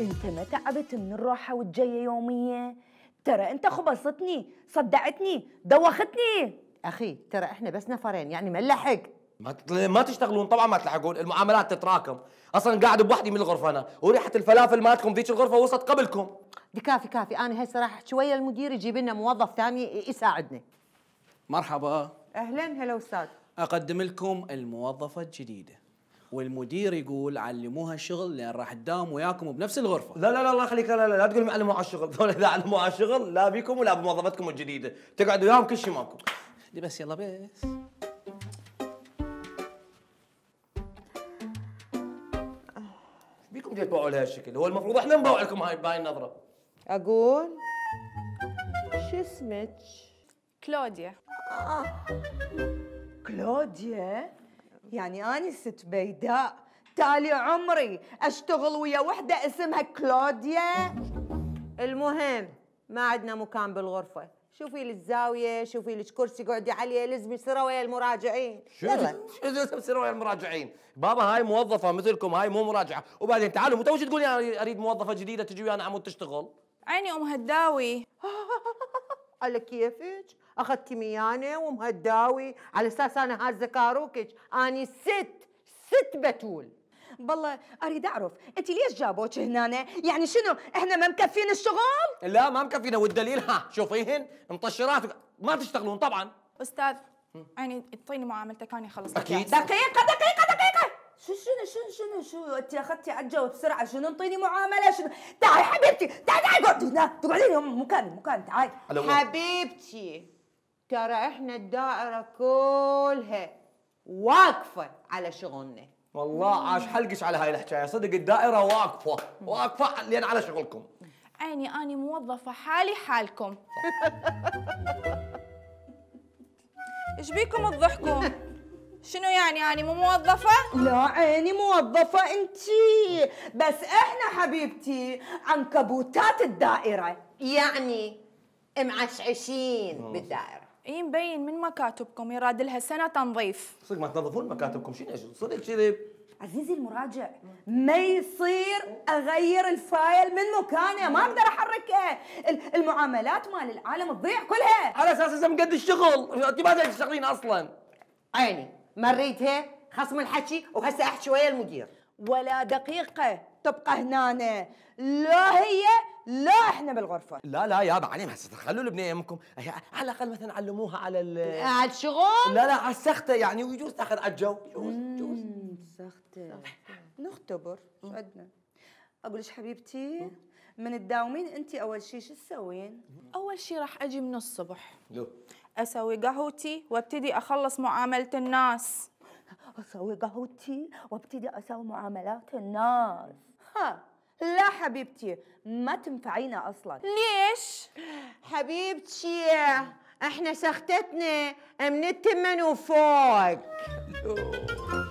انت ما تعبت من الراحة والجاية يومية ترى انت خبصتني صدعتني دوختني اخي ترى احنا بس نفرين يعني ما نلحق ما ما تشتغلون طبعا ما تلحقون المعاملات تتراكم اصلا قاعد بوحدي من الغرفه انا وريحه الفلافل مالتكم ذيك الغرفه وصلت قبلكم دي كافي كافي انا هسه راح شويه المدير يجيب لنا موظف ثاني يساعدنا مرحبا اهلا هلا استاذ اقدم لكم الموظفه الجديده والمدير يقول علموها الشغل لان راح تداوم وياكم بنفس الغرفه لا لا لا الله يخليك لا لا لا تقول علموها الشغل اذا علموها الشغل لا بيكم ولا بموظفتكم الجديده تقعد وياهم كل شيء ماكو دي بس يلا بس بيكم جاي لها الشكل هو المفروض احنا نباوع لكم هاي بهاي النظره اقول شو اسمك كلوديا آه. كلوديا يعني أنا ست بيداء تالي عمري أشتغل ويا وحدة اسمها كلوديا المهم ما عندنا مكان بالغرفة شوفي لك شوفي لك كرسي قعدي عليه لزمي ويا المراجعين شو شو ويا المراجعين بابا هاي موظفة مثلكم هاي مو مراجعة وبعدين تعالوا متى وش تقولي أنا أريد موظفة جديدة تجي ويانا عمود تشتغل عيني أم هداوي على كيفك اخذتي ميانه ومهداوي على اساس انا هازه كاروكج اني ست ست بتول بالله اريد اعرف انت ليش جابوك هنا يعني شنو احنا ما مكفين الشغل لا ما مكفينا والدليل ها شوفيهن مطشرات ما تشتغلون طبعا استاذ يعني اعطيني معاملتك انا خلصت اكيد يعني. دقيقه دقيقه دقيقه شو شنو شنو شنو شو انت اخذتي عجه بسرعه شنو انطيني معامله شنو تعي حبيبتي تعي تعي اقعدي هنا تقعدي مكان مكان تعي حبيبتي ترى احنا الدائرة كلها واقفة على شغلنا والله عاش حلقش على هاي الحكاية صدق الدائرة واقفة واقفة لين على شغلكم عيني أنا موظفة حالي حالكم ايش بيكم تضحكون؟ شنو يعني أنا مو موظفة؟ لا عيني موظفة أنتي بس إحنا حبيبتي عنكبوتات الدائرة يعني معشعشين بالدائرة اي مبين من مكاتبكم يراد لها سنه تنظيف صدق ما تنظفون مكاتبكم شنو صدق كذب عزيزي المراجع ما يصير اغير الفايل من مكانه ما اقدر احركه المعاملات مال العالم تضيع كلها على اساس اذا مقد الشغل انت ما تشتغلين اصلا عيني مريتها خصم الحكي وهسه احكي ويا المدير ولا دقيقة تبقى هنا لا هي لا احنا بالغرفة لا لا يا بعلم هسه تخلوا البنية امكم على الاقل مثلا علموها على ال على الشغل لا لا على السخطة يعني ويجوز تاخذ على الجو يجوز يجوز سخطة نختبر شو عندنا اقول لك حبيبتي من تداومين انت اول شيء شو تسوين؟ اول شيء راح اجي من الصبح لو اسوي قهوتي وابتدي اخلص معامله الناس اسوي قهوتي وابتدي اسوي معاملات الناس ها لا حبيبتي ما تنفعينا اصلا ليش حبيبتي احنا سختتنا من التمن وفوق أيوه.